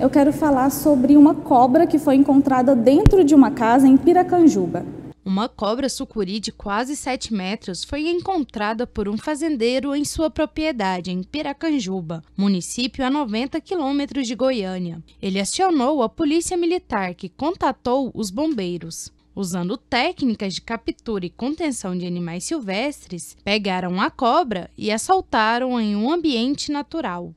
eu quero falar sobre uma cobra que foi encontrada dentro de uma casa em Piracanjuba. Uma cobra sucuri de quase 7 metros foi encontrada por um fazendeiro em sua propriedade, em Piracanjuba, município a 90 quilômetros de Goiânia. Ele acionou a polícia militar, que contatou os bombeiros. Usando técnicas de captura e contenção de animais silvestres, pegaram a cobra e assaltaram em um ambiente natural.